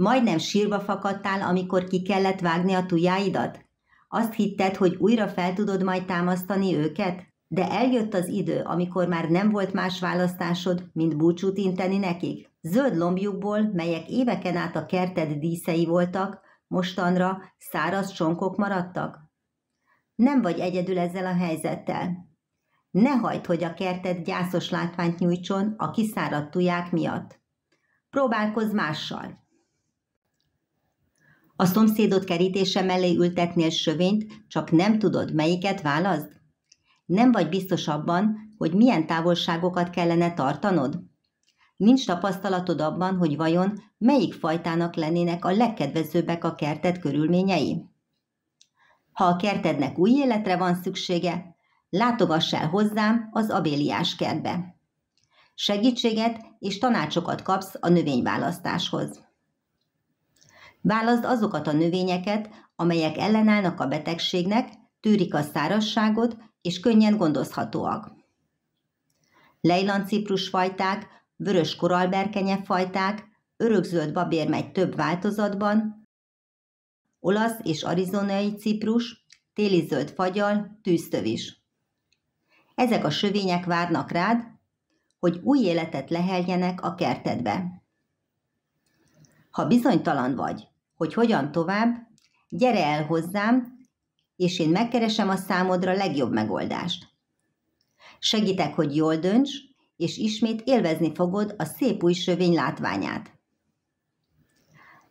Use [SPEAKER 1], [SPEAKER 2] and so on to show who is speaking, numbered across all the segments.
[SPEAKER 1] Majdnem sírba fakadtál, amikor ki kellett vágni a tujáidat? Azt hitted, hogy újra fel tudod majd támasztani őket? De eljött az idő, amikor már nem volt más választásod, mint búcsút inteni nekik. Zöld lombjukból, melyek éveken át a kerted díszei voltak, mostanra száraz csonkok maradtak. Nem vagy egyedül ezzel a helyzettel. Ne hagyd, hogy a kerted gyászos látványt nyújtson a kiszáradt tuják miatt. Próbálkozz mással, a szomszédot kerítése mellé ültetnél sövényt, csak nem tudod, melyiket válaszd? Nem vagy biztos abban, hogy milyen távolságokat kellene tartanod? Nincs tapasztalatod abban, hogy vajon melyik fajtának lennének a legkedvezőbbek a kerted körülményei? Ha a kertednek új életre van szüksége, látogass el hozzám az abéliás kertbe. Segítséget és tanácsokat kapsz a növényválasztáshoz. Válaszd azokat a növényeket, amelyek ellenállnak a betegségnek, tűrik a szárazságot és könnyen gondozhatóak. Lejlanciprus fajták, vörös koralberkenye fajták, örökzöld babérmegy több változatban, olasz és arizonai ciprus, téli zöld fagyal, tűztövis. Ezek a sövények várnak rád, hogy új életet leheljenek a kertedbe. Ha bizonytalan vagy, hogy hogyan tovább, gyere el hozzám, és én megkeresem a számodra legjobb megoldást. Segítek, hogy jól dönts, és ismét élvezni fogod a szép új sövény látványát.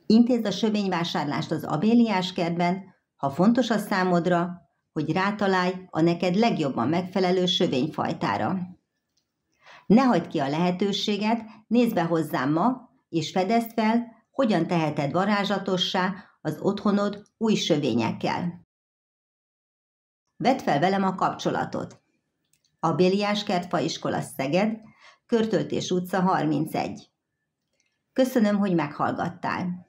[SPEAKER 1] Intézd a sövényvásárlást az abéliás kertben, ha fontos a számodra, hogy rátalálj a neked legjobban megfelelő sövényfajtára. Ne hagyd ki a lehetőséget, nézd be hozzám ma, és fedezd fel, hogyan teheted varázsatossá az otthonod új sövényekkel. Vedd fel velem a kapcsolatot. A Béliás Iskola Szeged, Körtöltés utca 31. Köszönöm, hogy meghallgattál.